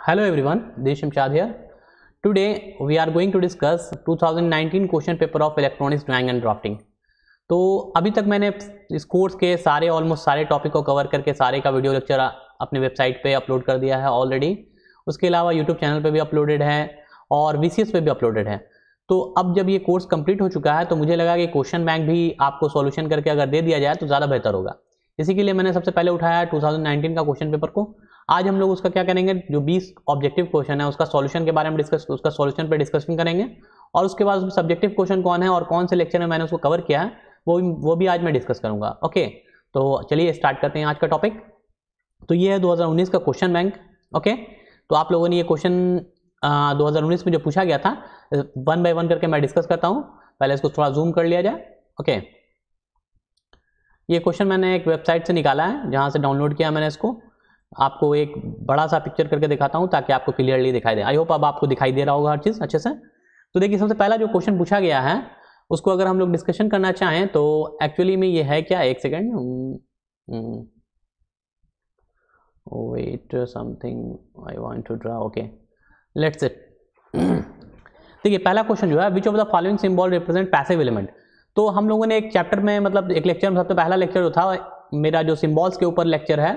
Hello everyone Desh चाद here today we are going to discuss 2019 question paper of electronics drawing and drafting तो अभी तक मैंने इस कोर्स के सारे ऑलमोस्ट सारे टॉपिक को कवर करके सारे का वीडियो लेक्चर अपने वेबसाइट पे अपलोड कर दिया है ऑलरेडी उसके अलावा यूट्यूब चैनल पर भी अपलोडेड है और वी पे भी अपलोडेड है तो अब जब ये कोर्स कंप्लीट हो चुका है तो मुझे लगा कि क्वेश्चन बैंक भी आपको सोल्यूशन करके अगर दे दिया जाए तो ज़्यादा बेहतर होगा इसी के लिए मैंने सबसे पहले उठाया टू का क्वेश्चन पेपर को आज हम लोग उसका क्या करेंगे जो बीस ऑब्जेक्टिव क्वेश्चन है उसका सॉल्यूशन के बारे में डिस्कस उसका सॉल्यूशन पर डिस्कशन करेंगे और उसके बाद उसमें सब्जेक्टिव क्वेश्चन कौन है और कौन से लेक्चर में मैंने उसको कवर किया है वो वो भी आज मैं डिस्कस करूंगा ओके तो चलिए स्टार्ट करते हैं आज का टॉपिक तो ये है 2019 का क्वेश्चन बैंक ओके तो आप लोगों ने ये क्वेश्चन 2019 में जो पूछा गया था वन बाय वन करके मैं डिस्कस करता हूँ पहले इसको थोड़ा जूम कर लिया जाए ओके ये क्वेश्चन मैंने एक वेबसाइट से निकाला है जहाँ से डाउनलोड किया मैंने इसको आपको एक बड़ा सा पिक्चर करके दिखाता हूँ ताकि आपको क्लियरली दिखाई दे आई होप अब आपको दिखाई दे रहा होगा हर चीज़ अच्छे से तो देखिए सबसे पहला जो क्वेश्चन पूछा गया है उसको अगर हम लोग डिस्कशन करना चाहें तो एक्चुअली में ये है क्या एक second wait something I want to draw okay let's it देखिए पहला क्वेश्चन जो है which of the following symbol represent passive element तो हम लोगों ने एक चैप्टर में मतलब एक लेक्चर में सबसे पहला लेक्चर जो था मेरा जो सिम्बॉल्स के ऊपर लेक्चर है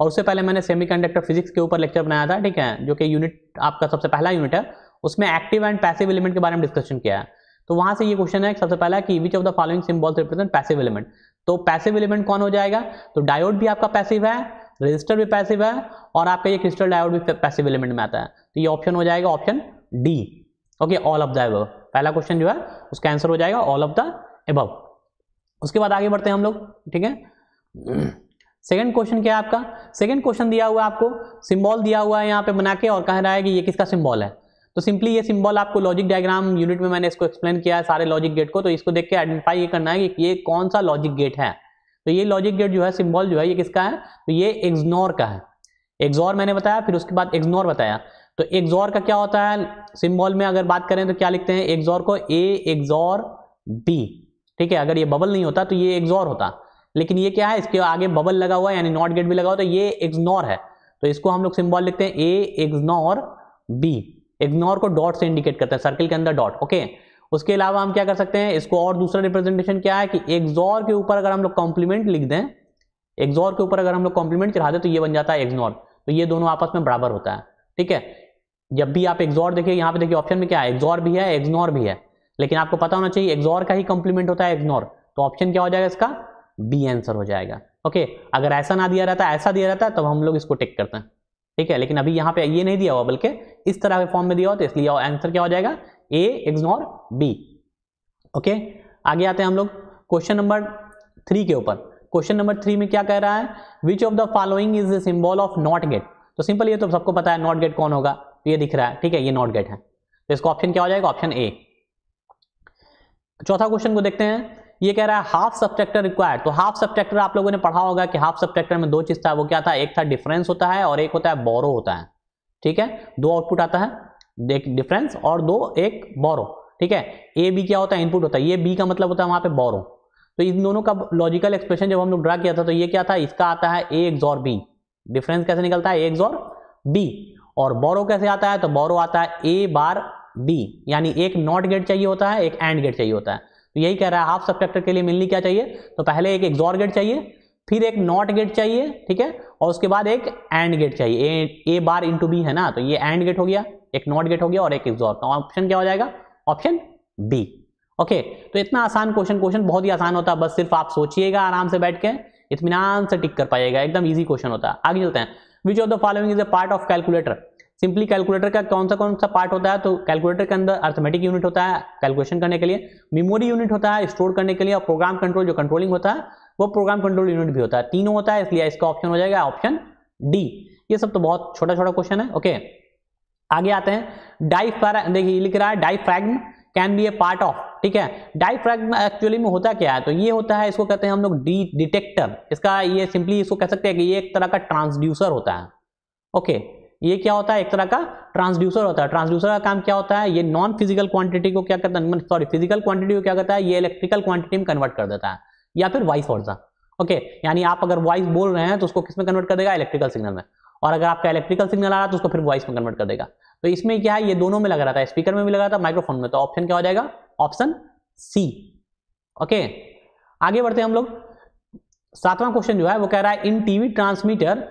और उससे पहले मैंने सेमीकंडक्टर फिजिक्स के ऊपर लेक्चर बनाया था ठीक है जो कि यूनिट आपका सबसे पहला यूनिट है उसमें एक्टिव एंड पैसिव एलिमेंट के बारे में डिस्कशन किया है तो वहां से ये क्वेश्चन है सबसे पहला कि which of the following symbols represent passive element तो पैसिव एलिमेंट कौन हो जाएगा तो डायोड भी आपका पैसिव है रजिस्टर भी पैसिव है और आपका ये क्रिस्टल डायोड भी पैसिव एलिमेंट में आता है तो ये ऑप्शन हो जाएगा option D okay all of the above पहला क्वेश्चन जो है उसका आंसर हो जाएगा ऑल ऑफ द एबव उसके बाद आगे बढ़ते हैं हम लोग ठीक है सेकंड क्वेश्चन क्या है आपका सेकंड क्वेश्चन दिया हुआ है आपको सिंबल दिया हुआ है यहाँ पे बना के और कह रहा है कि ये किसका सिंबल है तो सिंपली ये सिंबल आपको लॉजिक डायग्राम यूनिट में मैंने इसको एक्सप्लेन किया है सारे लॉजिक गेट को तो इसको देख के आइडेंटिफाई ये करना है कि ये कौन सा लॉजिक गेट है तो ये लॉजिक गेट जो है सिम्बॉल जो है ये किसका है तो ये एग्जनोर का है एग्जोर मैंने बताया फिर उसके बाद एक्सनोर बताया तो एग्जोर का क्या होता है सिम्बॉल में अगर बात करें तो क्या लिखते हैं एग्जोर को ए एक्सोर बी ठीक है अगर ये बबल नहीं होता तो ये एग्जोर होता है लेकिन ये क्या है इसके आगे बबल लगा हुआ है यानी नॉट गेट भी लगा हुआ तो ये एग्जनोर है तो इसको हम लोग सिंबल लिखते हैं ए एग्जनोर बी एग्नोर को डॉट से इंडिकेट करता है सर्किल के अंदर डॉट ओके उसके अलावा हम क्या कर सकते हैं इसको और दूसरा रिप्रेजेंटेशन क्या है कि एग्जॉर के ऊपर अगर हम लोग कॉम्प्लीमेंट लिख दें एग्जॉर के ऊपर अगर हम लोग कॉम्प्लीमेंट चढ़ा दें तो ये बन जाता है एग्जॉर तो ये दोनों आपस में बराबर होता है ठीक है जब भी आप एग्जॉर देखिए यहाँ पे देखिए ऑप्शन में क्या है एग्जॉर भी है एग्नोर भी है लेकिन आपको पता होना चाहिए एग्जॉर का ही कॉम्प्लीमेंट होता है एग्नोर तो ऑप्शन क्या हो जाएगा इसका बी आंसर हो जाएगा ओके अगर ऐसा ना दिया रहता ऐसा दिया रहता तो हम लोग इसको टिक करते हैं ठीक है लेकिन अभी यहाँ पे ये नहीं दिया हुआ बल्कि इस तरह के फॉर्म में दिया हो तो इसलिए आंसर क्या हो जाएगा ए इग्नोर बी ओके आगे आते हैं हम लोग क्वेश्चन नंबर थ्री के ऊपर क्वेश्चन नंबर थ्री में क्या कह रहा है which of the following is the symbol of not gate तो सिंपल ये तो सबको पता है नॉट गेट कौन होगा तो ये दिख रहा है ठीक है ये नॉट गेट है तो इसका ऑप्शन क्या हो जाएगा ऑप्शन ए चौथा क्वेश्चन को देखते हैं ये कह रहा है हाफ सब्ट्रैक्टर रिक्वायर्ड तो हाफ सब्ट्रैक्टर आप लोगों ने पढ़ा होगा कि हाफ सब्ट्रैक्टर में दो चीज था वो क्या था एक था डिफरेंस होता है और एक होता है बोरो होता है ठीक है दो आउटपुट आता है एक डिफरेंस और दो एक बोरो ठीक है ए बी क्या होता है इनपुट होता है ये बी का मतलब होता है वहां पे बोरो तो इन दोनों का लॉजिकल एक्सप्रेशन जब हम लोग ड्रा किया था तो ये क्या था इसका आता है A XOR B difference कैसे निकलता है ए एक्स और बी और बोरो कैसे आता है तो बोरो आता है ए बार बी यानी एक नॉट गेट चाहिए होता है एक एंड गेट चाहिए होता है तो यही कह रहा है हाफ सब्ट्रैक्टर के लिए मिलनी क्या चाहिए तो पहले एक एग्जॉर गेट चाहिए फिर एक नॉट गेट चाहिए ठीक है और उसके बाद एक एंड गेट चाहिए ए, ए बार इंटू बी है ना तो ये एंड गेट हो गया एक नॉट गेट हो गया और एक एग्जॉर तो ऑप्शन क्या हो जाएगा ऑप्शन बी ओके तो इतना आसान क्वेश्चन क्वेश्चन बहुत ही आसान होता है बस सिर्फ आप सोचिएगा आराम से बैठ के इतमान से टिक कर पाएगा एकदम ईजी क्वेश्चन होता है आगे चलते हैं which of the following is a part of calculator simply calculator का कौन सा कौन सा पार्ट होता है तो कैलकुलेटर के अंदर अर्थमेटिक यूनिट होता है कैलकुलेशन करने के लिए मेमोरी यूनिट होता है स्टोर करने के लिए और प्रोग्राम कंट्रोल जो कंट्रोलिंग होता है वो प्रोग्राम कंट्रोल यूनिट भी होता है तीनों होता है इसलिए इसका ऑप्शन हो जाएगा ऑप्शन डी ये सब तो बहुत छोटा छोटा क्वेश्चन है ओके आगे आते हैं डाइफ देखिए लिख रहा है diaphragm can be a part of ठीक है डाइफ एक्चुअली में होता क्या है तो ये होता है इसको कहते हैं हम लोग डी डिटेक्टर इसका ये सिंपली इसको कह सकते हैं कि ये एक तरह का ट्रांसड्यूसर होता है ओके okay. ये क्या होता है एक तरह का ट्रांसड्यूसर होता है ट्रांसड्यूसर का काम क्या होता है ये नॉन फिजिकल क्वांटिटी को क्या करता है सॉरी फिजिकल क्वांटिटी को क्या करता है ये इलेक्ट्रिकल क्वांटिटी में कन्वर्ट कर देता है या फिर वॉइस वर्जा ओके यानी आप अगर वॉइस बोल रहे हैं तो उसको किस में कन्वर्ट कर देगा इलेक्ट्रिकल सिग्नल में और अगर आपका इलेक्ट्रिकल सिग्नल आ रहा है तो उसको फिर वॉइस में कन्वर्ट कर देगा तो इसमें क्या है ये दोनों में लग रहा था स्पीकर में भी लग रहा था माइक्रोफोन में तो ऑप्शन क्या हो जाएगा ऑप्शन सी ओके आगे बढ़ते हैं हम लोग सातवां क्वेश्चन जो है वो कह रहा है in TV transmitter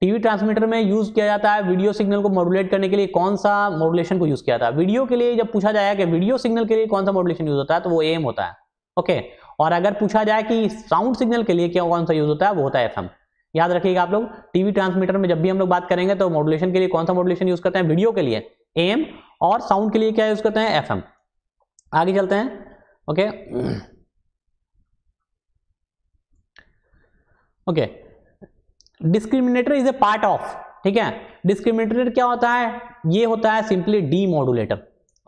TV transmitter में यूज किया जाता है वीडियो सिग्नल को मॉड्यूलेट करने के लिए कौन सा मॉड्यूलेशन को यूज किया जाता है वीडियो के लिए जब पूछा जाए कि वीडियो सिग्नल के लिए कौन सा मॉडुलेशन यूज होता है तो वो एम होता है ओके और अगर पूछा जाए कि साउंड सिग्नल के लिए क्या कौन सा यूज होता है वो होता है एफ याद रखिएगा आप लोग टीवी ट्रांसमीटर में जब भी हम लोग बात करेंगे तो मॉडुलेशन के लिए कौन सा मॉड्यूलेशन यूज करते हैं वीडियो के लिए एम और साउंड के लिए क्या यूज करते हैं एफ आगे चलते हैं okay okay discriminator is a part of ठीक है डिस्क्रिमिनेटर क्या होता है ये होता है सिंपली डी मॉडुलेटर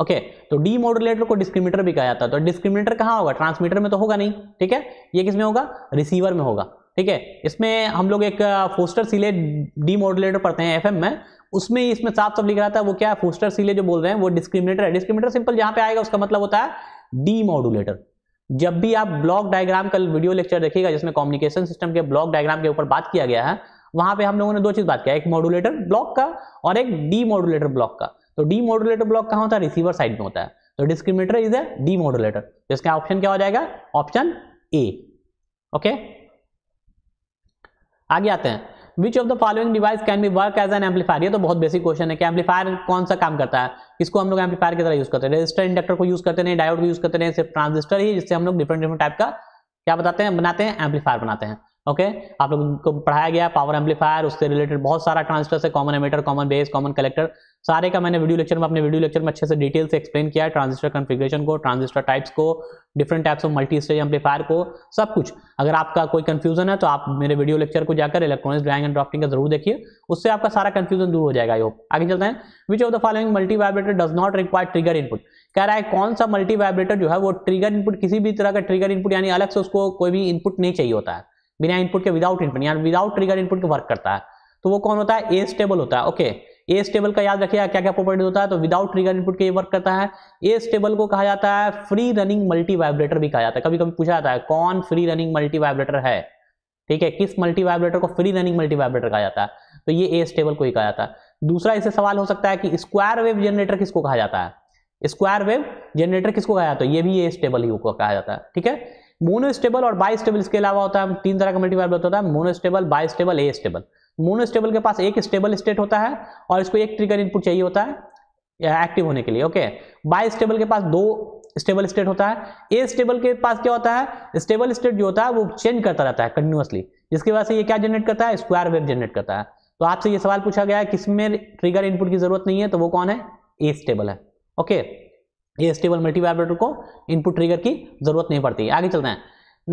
ओके तो डी मॉडुलेटर को डिस्क्रिमिनेटर भी कहा जाता है तो डिस्क्रिमिनेटर कहाँ होगा ट्रांसमीटर में तो होगा नहीं ठीक है ये किसमें होगा रिसीवर में होगा ठीक है इसमें हम लोग एक फोस्टर सीले डी मॉडुलेटर पढ़ते हैं एफ में उसमें इसमें साफ साफ लिख रहा था वो क्या है फोस्टर सीले जो बोल रहे हैं वो डिस्क्रिमिनेटर है डिस्क्रिमिनेटर सिंपल जहां पे आएगा उसका मतलब होता है डी मॉडुलेटर जब भी आप ब्लॉक डायग्राम का वीडियो लेक्चर देखिएगा जिसमें कम्युनिकेशन सिस्टम के ब्लॉक डायग्राम के ऊपर बात किया गया है वहां पे हम लोगों ने दो चीज बात किया एक मॉड्यूलेटर ब्लॉक का और एक डी मॉड्यूलेटर ब्लॉक का तो डी मॉड्यूलेटर ब्लॉक कहा होता है रिसीवर साइड में होता है तो discriminator is a demodulator जिसका इसका ऑप्शन क्या हो जाएगा ऑप्शन ए ओके आगे आते हैं which of the following device can be work as an amplifier ये तो बहुत बेसिक क्वेश्चन है कि एम्पलीफायर कौन सा काम करता है इसको हम लोग एम्पलीफायर की तरह यूज करते हैं रजिस्टर इंडक्टर को यूज करते हैं डायोड को यूज करते हैं सिर्फ ट्रांजिस्टर ही जिससे हम लोग डिफरेंट डिफरेंट टाइप का क्या बताते हैं बनाते हैं एम्पलीफायर बनाते हैं ओके okay? आप लोग को पढ़ाया गया पावर एम्पलीफायर उससे रिलेटेड बहुत सारा ट्रांसफर से common emitter common base common collector सारे का मैंने वीडियो लेक्चर में अपने वीडियो लेक्चर में अच्छे से डिटेल से एक्सप्लेन किया है ट्रांजिस्टर कॉन्फ़िगरेशन को ट्रांजिस्टर टाइप्स को different types of multi stage amplifier को सब कुछ अगर आपका कोई कन्फ्यूजन है तो आप मेरे वीडियो लेक्चर को जाकर इलेक्ट्रॉनिक्स ड्राइंग एंड ड्राफ्टिंग का जरूर देखिए उससे आपका सारा कंफ्यूजन दूर हो जाएगा आई होप आगे चलते हैं which of the following multivibrator does not require trigger input कह रहा है कौन सा मल्टी वाइब्रेटर जो है वो ट्रिगर इनपुट किसी भी तरह का ट्रिगर इनपुट यानी अलग से उसको कोई भी इनपुट नहीं चाहिए होता है बिना इनपुट के विदाउट इनपुट यानी विदाउट ट्रिगर इनपुट के वर्क करता है तो वो कौन होता है ए स्टेबल होता है ओके ए स्टेबल का याद रखिएगा क्या क्या प्रॉपर्टी होता है तो विदाउट ट्रिगर इनपुट के वर्क करता है ए स्टेबल को कहा जाता है फ्री रनिंग मल्टी वाइब्रेटर भी कहा जाता है कभी कभी पूछा जाता है कौन फ्री रनिंग मल्टी वाइब्रेटर है ठीक है किस मल्टी वाइब्रेटर को फ्री रनिंग मल्टी वाइब्रेटर कहा जाता है तो ये ए स्टेबल को ही कहा जाता है दूसरा इसे सवाल हो सकता है कि स्क्वायर वेव जनरेटर किसको कहा जाता है स्क्वायर वेव जनरेटर किसको कहा जाता है ये भी ए स्टेबल ही कहा जाता है ठीक है मोनोस्टेबल और बाई स्टेबल इसके अलावा होता है तीन तरह का मल्टीप्लायर होता है monostable bistable astable monostable के पास एक स्टेबल स्टेट होता है और इसको एक ट्रिगर इनपुट चाहिए होता है एक्टिव होने के लिए ओके बाई स्टेबल के पास दो स्टेबल स्टेट होता है ए स्टेबल के पास क्या होता है स्टेबल स्टेट जो होता है वो चेंज करता रहता है कंटिन्यूसली जिसकी वजह से ये क्या जनरेट करता है स्क्वायर वेव जनरेट करता है तो आपसे ये सवाल पूछा गया है किसमें ट्रिगर इनपुट की जरूरत नहीं है तो वो कौन है ए स्टेबल है ओके okay. ये स्टेबल मल्टी वाइब्रेटर को इनपुट ट्रिगर की जरूरत नहीं पड़ती आगे चलते हैं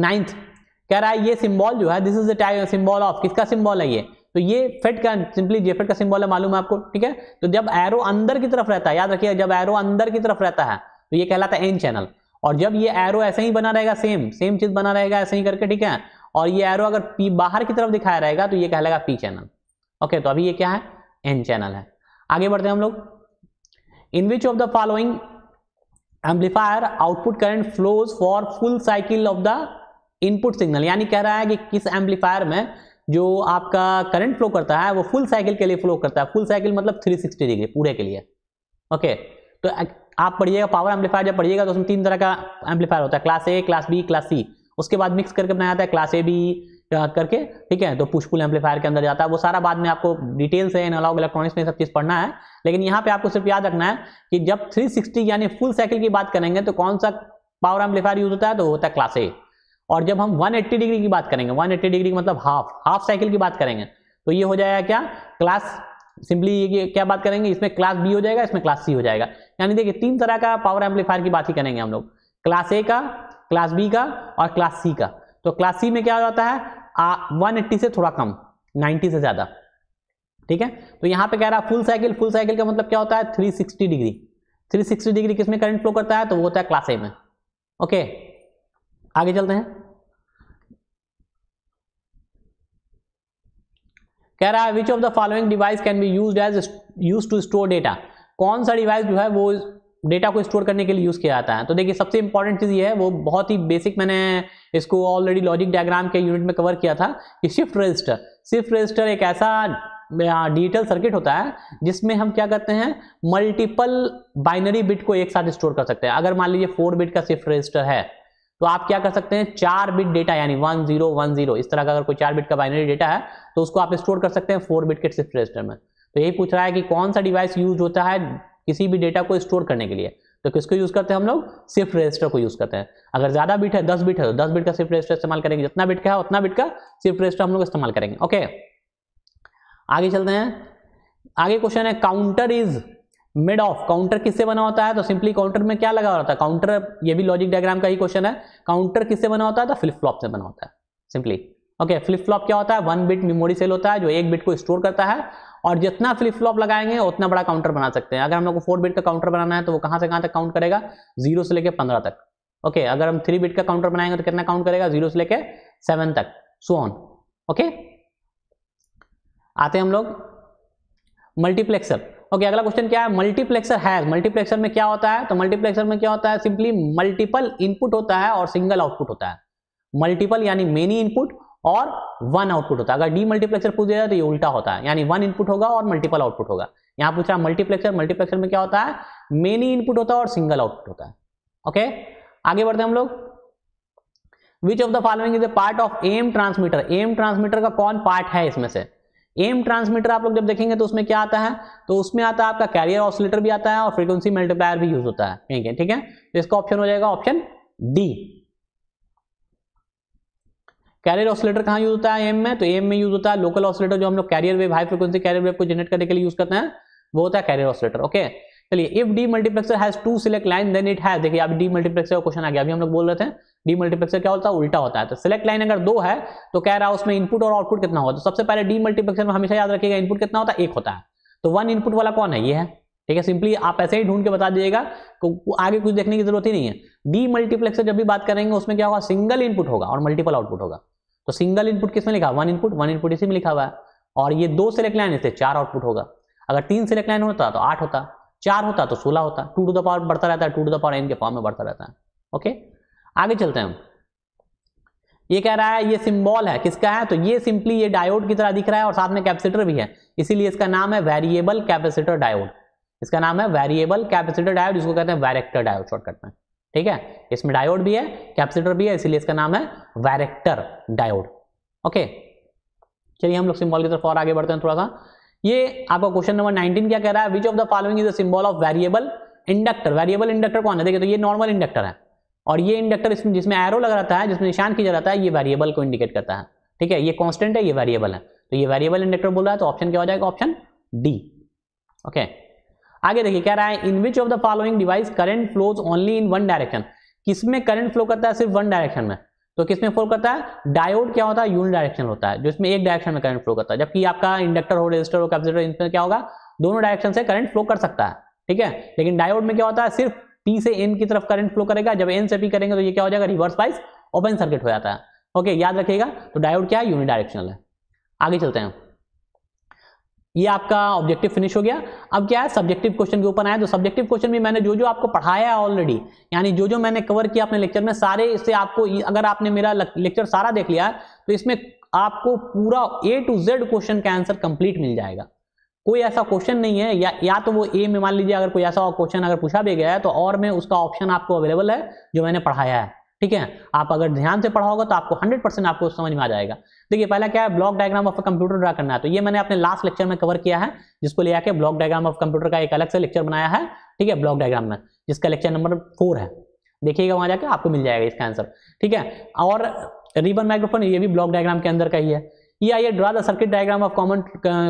नाइन्थ कह रहा है ये सिंबल जो है दिस इज सिंबल ऑफ किसका सिंबल है ये तो ये फेट का सिंपली जेफेट का सिंबल है मालूम है आपको ठीक है तो जब एरो अंदर की तरफ रहता है याद रखिए जब एरो अंदर की तरफ रहता है तो ये कहलाता है एन चैनल और जब ये एरो ऐसे ही बना रहेगा सेम सेम चीज बना रहेगा ऐसे ही करके ठीक है और ये एरो अगर पी बाहर की तरफ दिखाया रहेगा तो ये कहलाएगा पी चैनल ओके तो अभी ये क्या है एन चैनल है आगे बढ़ते हैं हम लोग in which of the following amplifier output current flows for full cycle of the input signal यानी कह रहा है कि किस एम्पलीफायर में जो आपका करंट फ्लो करता है वो फुल साइकिल के लिए फ्लो करता है फुल साइकिल मतलब 360 डिग्री पूरे के लिए ओके तो आप पढ़िएगा पावर एम्पलीफायर जब पढ़िएगा तो उसमें तीन तरह का एम्पलीफायर होता है class A class B class C उसके बाद मिक्स करके बनाया जाता है क्लास ए बी करके ठीक है तो पुष्पुल एम्पलीफायर के अंदर जाता है वो सारा बाद में आपको डिटेल्स है एनालॉग इलेक्ट्रॉनिक्स में सब चीज़ पढ़ना है लेकिन यहाँ पे आपको सिर्फ याद रखना है कि जब 360 यानी फुल साइकिल की बात करेंगे तो कौन सा पावर एम्पलीफायर यूज होता है तो होता है क्लास ए और जब हम वन डिग्री की बात करेंगे वन डिग्री मतलब हाफ हाफ साइकिल की बात करेंगे तो ये हो जाएगा क्या क्लास सिंपली ये क्या बात करेंगे इसमें क्लास बी हो जाएगा इसमें क्लास सी हो जाएगा यानी देखिए तीन तरह का पावर एम्पलीफायर की बात ही करेंगे हम लोग क्लास ए का क्लास बी का और क्लास सी का तो क्लास सी में क्या हो जाता है वन एट्टी से थोड़ा कम नाइन्टी से ज़्यादा ठीक है तो यहां पे कह रहा है फुल साइकिल फुल साइकिल का मतलब क्या होता है three sixty degree three sixty degree किसमें करंट फ्लो करता है तो वो होता है क्लास ए में ओके आगे चलते हैं कह रहा है which of the following device can be use as use to store data कौन सा डिवाइस जो है वो डेटा को स्टोर करने के लिए यूज़ किया जाता है तो देखिए सबसे इंपॉर्टेंट चीज़ ये है वो बहुत ही बेसिक मैंने इसको ऑलरेडी लॉजिक डायग्राम के यूनिट में कवर किया था कि शिफ्ट रजिस्टर शिफ्ट रजिस्टर एक ऐसा डिजिटल सर्किट होता है जिसमें हम क्या करते हैं मल्टीपल बाइनरी बिट को एक साथ स्टोर कर सकते हैं अगर मान लीजिए फोर बिट का शिफ्ट रजिस्टर है तो आप क्या कर सकते हैं चार बिट डेटा यानी वन जीरो वन जीरो इस तरह का अगर कोई चार बिट का बाइनरी डेटा है तो उसको आप स्टोर कर सकते हैं फोर बिट के शिफ्ट रजिस्टर में तो यही पूछ रहा है कि कौन सा डिवाइस यूज होता है किसी भी डेटा को स्टोर करने के लिए तो किसको यूज़ करते हैं हम लोग सिर्फ रजिस्टर को यूज़ करते हैं अगर ज़्यादा बिट है दस बिट है तो दस बिट का सिर्फ रजिस्टर इस्तेमाल करेंगे जितना बिट का है उतना बिट का सिर्फ रजिस्टर हम लोग इस्तेमाल करेंगे ओके आगे चलते हैं आगे क्वेश्चन है counter is made of counter किससे बना होता है तो सिंपली काउंटर में क्या लगा होता है काउंटर ये भी लॉजिक डायग्राम का ही क्वेश्चन है काउंटर किससे बना होता है तो फ्लिप फ्लॉप से बना होता है सिंपली ओके फ्लिप फ्लॉप क्या होता है वन बिट मेमोरी सेल होता है जो एक बिट को स्टोर करता है और जितना फ्लिप फ्लॉप लगाएंगे उतना बड़ा काउंटर बना सकते हैं अगर हम लोग को फोर बिट का काउंटर बनाना है तो वो कहाँ से कहाँ तक काउंट करेगा जीरो से लेकर पंद्रह तक ओके okay, अगर हम थ्री बिट का काउंटर बनाएंगे तो कितना काउंट करेगा जीरो से लेकर सेवन तक सो ऑन ओके आते हैं हम लोग मल्टीप्लेक्सर ओके okay, अगला क्वेश्चन क्या है मल्टीप्लेक्सर है मल्टीप्लेक्सर में क्या होता है तो मल्टीप्लेक्सर में क्या होता है सिंपली मल्टीपल इनपुट होता है और सिंगल आउटपुट होता है मल्टीपल यानी मेनी इनपुट और वन आउटपुट होता है अगर डी मल्टीप्लेक्सर पूछ दिया तो ये उल्टा होता है यानी वन इनपुट होगा और मल्टीपल आउटपुट होगा यहां पूछ रहा है मल्टीप्लेक्सर मल्टीप्लेक्सर में क्या होता है मेनी इनपुट होता है और सिंगल आउटपुट होता है ओके आगे बढ़ते हैं हम लोग which of the following is a part of AM transmitter AM transmitter का कौन पार्ट है इसमें से एम ट्रांसमीटर आप लोग जब देखेंगे तो उसमें क्या आता है तो उसमें आता है आपका कैरियर ऑसिलेटर भी आता है और फ्रीक्वेंसी मल्टीप्लायर भी यूज होता है ठीक है ठीक है तो इसका ऑप्शन हो जाएगा ऑप्शन डी कैरियर ऑसिलेटर कहाँ यूज होता है एम में तो एम में यूज होता है लोकल ऑसिलेटर जो हम लोग carrier wave high frequency carrier wave को जनरेट करने के लिए यूज करते हैं वो होता है कैरियर ऑसिलेटर ओके चलिए if demultiplexer has two select line then it has देखिए आप डी मल्टीप्लेक्सर का क्वेश्चन आ गया अभी हम लोग बोल रहे थे डी मल्टीप्लेक्सर क्या होता है उल्टा होता है तो सिलेक्ट लाइन अगर दो है तो कह रहा है उसमें इनपुट और आउटपुट कितना होता तो सबसे पहले डी मल्टीप्लेक्सर में हमेशा याद रखिएगा इनपुट कितना होता है एक होता है तो वन इनपुट वाला कौन है ये है ठीक है सिंपली आप ऐसे ही ढूंढ के बता दीजिएगा आगे कुछ देखने की जरूरत ही नहीं है डी मल्टीप्लेक्सर जब भी बात करेंगे उसमें क्या होगा सिंगल इनपुट होगा और मल्टीपल आउटपुट होगा तो सिंगल इनपुट किसमें लिखा वन इनपुट वन इनपुट इसी में लिखा हुआ है और ये दो सेलेक्ट लाइन इससे चार आउटपुट होगा अगर तीन सेलेक्ट लाइन होता तो आठ होता चार होता तो सोलह होता टू टू द पावर बढ़ता रहता है two to the power N के फॉर्म में बढ़ता रहता है ओके आगे चलते हैं हम ये कह रहा है ये सिंबल है किसका है तो ये सिंपली ये डायोड की तरह दिख रहा है और साथ में कैपेसिटर भी है इसीलिए इसका नाम है वेरिएबल कैपेसिटर डायोड इसका नाम है वेरिएबल कैपेसिटर डायोड जिसको कहते हैं वैरेक्टर डायोड शॉर्टकट में ठीक है इसमें डायोड भी है कैप्सिटर भी है इसीलिए इसका नाम है वैरेक्टर डायोड ओके चलिए हम लोग सिंबल की तरफ और आगे बढ़ते हैं थोड़ा सा ये आपका क्वेश्चन नंबर 19 क्या कह रहा है which of the following is the symbol of variable inductor variable inductor कौन है देखिए तो ये नॉर्मल इंडक्टर है और ये इंडक्टर इसमें जिसमें एरो लग रहा है जिसमें निशान किया जाता है ये वेरिएबल को इंडिकेट करता है ठीक है ये कॉन्स्टेंट है ये वेरिएबल है तो ये वेरिएबल इंडक्टर बोल रहा है तो ऑप्शन क्या हो जाएगा ऑप्शन डी ओके okay. आगे देखिए कह रहा है in which of the following device current flows only in one direction किसमें करंट फ्लो करता है सिर्फ वन डायरेक्शन में तो किसमें फ्लो करता है डायोड क्या होता है यूनिट डायरेक्शन होता है जिसमें एक डायरेक्शन में करंट फ्लो करता है जबकि आपका इंडक्टर हो रेजिस्टर हो कैपेसिटर इसमें क्या होगा दोनों डायरेक्शन से करंट फ्लो कर सकता है ठीक है लेकिन डायोड में क्या होता है सिर्फ पी से एन की तरफ करंट फ्लो करेगा जब एन से पी करेंगे तो ये क्या हो जाएगा रिवर्स वाइज ओपन सर्किट हो जाता है ओके याद रखिएगा तो डायोड क्या है यूनिट डायरेक्शनल है आगे चलते हैं ये आपका ऑब्जेक्टिव फिनिश हो गया अब क्या है सब्जेक्टिव क्वेश्चन के ऊपर आया तो सब्जेक्टिव क्वेश्चन में मैंने जो जो आपको पढ़ाया है ऑलरेडी यानी जो जो मैंने कवर किया अपने लेक्चर में सारे इससे आपको अगर आपने मेरा लेक्चर सारा देख लिया तो इसमें आपको पूरा ए टू जेड क्वेश्चन का आंसर कंप्लीट मिल जाएगा कोई ऐसा क्वेश्चन नहीं है या या तो वो ए में मान लीजिए अगर कोई ऐसा क्वेश्चन अगर पूछा भी गया है तो और में उसका ऑप्शन आपको अवेलेबल है जो मैंने पढ़ाया है ठीक है आप अगर ध्यान से पढ़ा होगा तो आपको 100 परसेंट आपको समझ में आ जाएगा देखिए पहला क्या है block diagram of computer draw करना है तो ये मैंने अपने लास्ट लेक्चर में कवर किया है जिसको ले आके ब्लॉक डायग्राम ऑफ कंप्यूटर का एक अलग से लेक्चर बनाया है ठीक है ब्लॉक डायग्राम में जिसका लेक्चर नंबर फोर है देखिएगा वहां जाकर आपको मिल जाएगा इसका आंसर ठीक है और रिबन माइक्रोफोन ये भी ब्लॉक डायग्राम के अंदर का ही है ये आइए draw the circuit diagram of common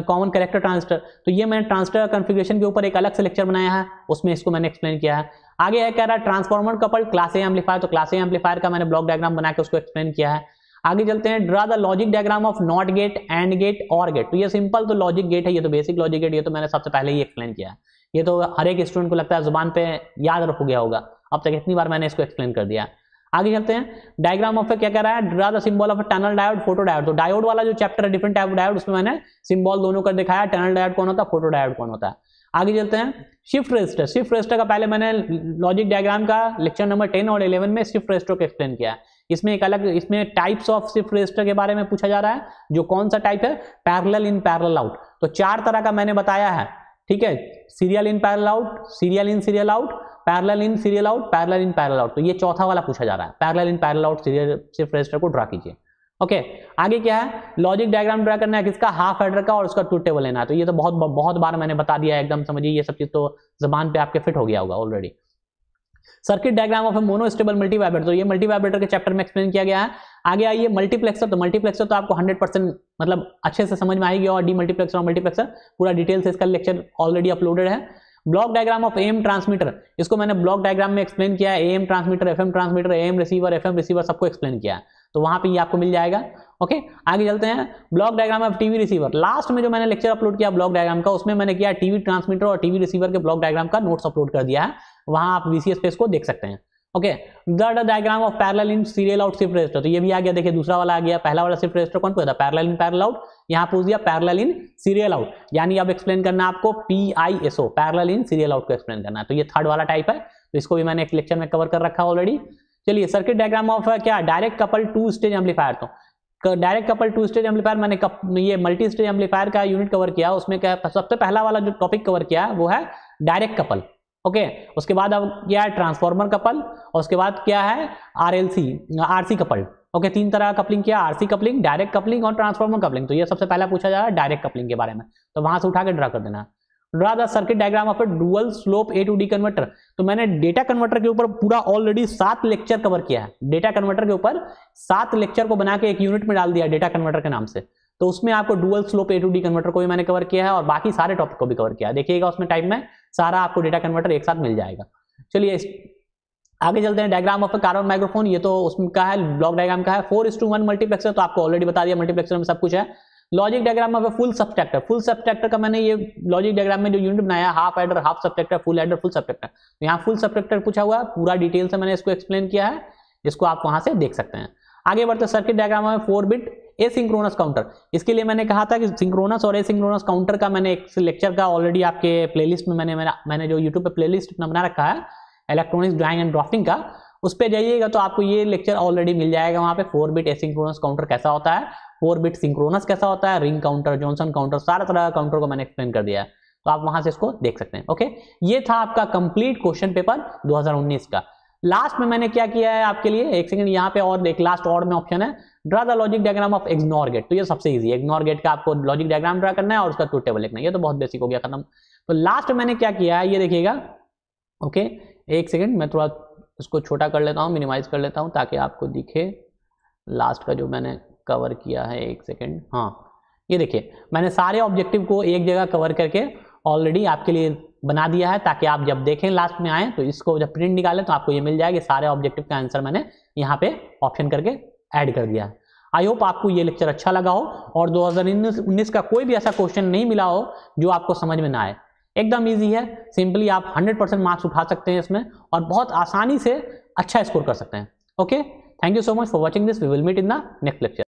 common collector transistor तो ये मैंने ट्रांसटर कॉन्फ़िगरेशन के ऊपर एक अलग से लेक्चर बनाया है उसमें इसको मैंने एक्सप्लेन किया है आगे है कह रहा है transformer couple class A amplifier तो क्लास ए एम्पलीफायर का मैंने ब्लॉक डायग्राम बना के उसको एक्सप्लेन किया है आगे चलते हैं draw the logic diagram of not gate and gate or gate तो ये सिंपल तो लॉजिक गेट है ये तो बेसिक लॉजिक गेट ये तो मैंने सबसे पहले ही एक्सप्लेन किया है ये तो हर एक स्टूडेंट को लगता है जुबान पे याद रख गया होगा अब तक इतनी बार मैंने इसको एक्सप्लेन कर दिया है आगे चलते हैं डायग्राम ऑफ क्या कह रहा है draw the symbol of tunnel diode photo diode तो डायोड वाला जो चैप्टर है डिफरेंट टाइप डायोड उसमें मैंने सिंबल दोनों का दिखाया टनल डायोड कौन होता है फोटो डायोड कौन होता है आगे चलते हैं शिफ्ट रजिस्टर शिफ्ट रजिस्टर का पहले मैंने लॉजिक डायग्राम का लेक्चर नंबर टेन और इलेवन में शिफ्ट रजिस्टर को एक्सप्लेन किया इसमें एक अलग इसमें टाइप्स ऑफ शिफ्ट रजिस्टर के बारे में पूछा जा रहा है जो कौन सा टाइप है पैरल इन पैरल आउट तो चार तरह का मैंने बताया है ठीक है serial in parallel out serial in serial out parallel in serial out parallel in parallel out तो ये चौथा वाला पूछा जा रहा है parallel in parallel out serial सिर्फ रजिस्टर को ड्रा कीजिए ओके okay, आगे क्या है लॉजिक डायग्राम ड्रा करना है किसका हाफ एडर का और उसका टू टेबल लेना है तो ये तो बहुत बहुत बार मैंने बता दिया है एकदम समझिए ये सब चीज तो जबान पे आपके फिट हो गया होगा already circuit diagram of a monostable multivibrator तो ये मल्टीवाइब्रेटर के चैप्टर में एक्सप्लेन किया गया है आगे आइए मल्टीप्लेक्सर तो मल्टीप्लेक्सर तो आपको 100 परसेंट मतलब अच्छे से समझ में आएगी और डी मल्टीप्लेक्सर और मल्टीप्लेक्सर पूरा डिटेल से इसका लेक्चर ऑलरेडी अपलोडेड है block diagram of AM transmitter इसको मैंने ब्लॉक डायग्राम में एक्सप्लेन किया है AM transmitter FM transmitter AM receiver FM receiver सबको एक्सप्लेन किया तो वहां पे ये आपको मिल जाएगा ओके आगे चलते हैं block diagram of TV receiver last में जो मैंने लेक्चर अपलोड किया ब्लॉक डायग्राम का उसमें मैंने किया टीवी ट्रांसमीटर और टीवी रिसीवर के ब्लॉक डायग्राम का नोट्स अपलोड कर दिया है वहां आप वीसी स्पेस को देख सकते हैं okay the diagram of parallel in serial out shift register तो ये भी आ गया देखिए दूसरा वाला आ गया पहला वाला सिर्फ रजिस्टर कौन पता पैरल इन पैरल आउट यहाँ पूछ दिया पैरल इन सीरियल आउट यानी अब एक्सप्लेन करना आपको P I S O parallel in serial out को एक्सप्लेन करना है तो ये थर्ड वाला टाइप है तो इसको भी मैंने एक लेक्चर में कवर कर रखा ऑलरेडी चलिए सर्किट डायग्राम ऑफ क्या direct couple two stage amplifier तो direct couple two stage amplifier मैंने कप, ये मल्टी स्टेज एम्पलीफायर का यूनिट कवर किया उसमें क्या सबसे पहला वाला जो टॉपिक कवर किया वो है डायरेक्ट कपल ओके उसके बाद अब क्या है ट्रांसफॉर्मर कपल और उसके बाद क्या है R L C R C couple okay तीन तरह का कपलिंग किया आरसी कपलिंग डायरेक्ट कपलिंग और ट्रांसफॉर्मर कपलिंग तो ये सबसे पहला पूछा जा रहा है डायरेक्ट कपलिंग के बारे में तो वहां से उठा के ड्रा कर देना draw the circuit diagram of a dual slope A to D converter तो मैंने डेटा कन्वर्टर के ऊपर पूरा ऑलरेडी सात लेक्चर कवर किया है डेटा कन्वर्टर के ऊपर सात लेक्चर को बना के एक यूनिट में डाल दिया डेटा कन्वर्टर के नाम से तो उसमें आपको dual slope A to D converter को भी मैंने कवर किया है और बाकी सारे टॉपिक को भी कवर किया देखिएगा उसमें टाइप में सारा आपको डेटा कन्वर्टर एक साथ मिल जाएगा चलिए आगे चलते हैं डायग्राम ऑफ कार्बन माइक्रोफोन ये तो उसमें का है ब्लॉक डायग्राम का है फोर इस टू वन मल्टीप्लेक्सर तो आपको ऑलरेडी बता दिया मल्टीप्लेक्सर में सब कुछ है logic diagram of full subtractor full subtractor का मैंने ये लॉजिक डायग्राम में जो यूनिट बनाया half adder half subtractor full adder full subtractor तो यहाँ फुल सब्सट्रैक्टर पूछा हुआ है पूरा डिटेल से मैंने इसको एक्सप्लेन किया है इसको आप वहां से देख सकते हैं आगे बढ़ते सर्किट डायग्राम में four bit asynchronous counter इसके लिए मैंने कहा था कि सिंक्रोनस और ए सिंक्रोनस काउंटर का मैंने एक लेक्चर का ऑलरेडी आपके प्लेलिस्ट में मैंने मैंने जो यूट्यूब पे प्लेलिस्ट अपना बना रखा है इलेक्ट्रॉनिक्स ड्राइंग एंड ड्राफ्टिंग का उस पर जाइएगा तो आपको ये लेक्चर ऑलरेडी मिल जाएगा वहाँ पे फोर बिट एसिंक्रोनस काउंटर कैसा होता है फोर बिट सिंक्रोनस कैसा होता है रिंग काउंटर जॉनसन काउंटर सारा तरह काउंटर को मैंने एक्सप्लेन कर दिया है तो आप वहां से इसको देख सकते हैं ओके ये था आपका कंप्लीट क्वेश्चन पेपर 2019 का लास्ट में मैंने क्या किया है आपके लिए एक सेकंड यहाँ पे और एक लास्ट और में ऑप्शन है draw the logic diagram of XNOR gate तो ये सबसे इजी एग्नोर गेट का आपको लॉजिक डायग्राम ड्रा करना है और उसका टू टेबल लिखना है ये तो बहुत बेसिक हो गया खत्म तो लास्ट मैंने क्या किया है ये देखिएगा ओके एक सेकेंड मैं थोड़ा इसको छोटा कर लेता हूँ मिनिमाइज़ कर लेता हूँ ताकि आपको दिखे लास्ट का जो मैंने कवर किया है एक सेकेंड हाँ ये देखिए मैंने सारे ऑब्जेक्टिव को एक जगह कवर करके ऑलरेडी आपके लिए बना दिया है ताकि आप जब देखें लास्ट में आए तो इसको जब प्रिंट निकालें तो आपको ये मिल जाएगा सारे ऑब्जेक्टिव का आंसर मैंने यहाँ पे ऑप्शन करके ऐड कर दिया है आई होप आपको ये लेक्चर अच्छा लगा हो और दो का कोई भी ऐसा क्वेश्चन नहीं मिला हो जो आपको समझ में ना आए एकदम ईजी है सिंपली आप हंड्रेड परसेंट मार्क्स उठा सकते हैं इसमें और बहुत आसानी से अच्छा स्कोर कर सकते हैं okay thank you so much for watching this we will meet in the next lecture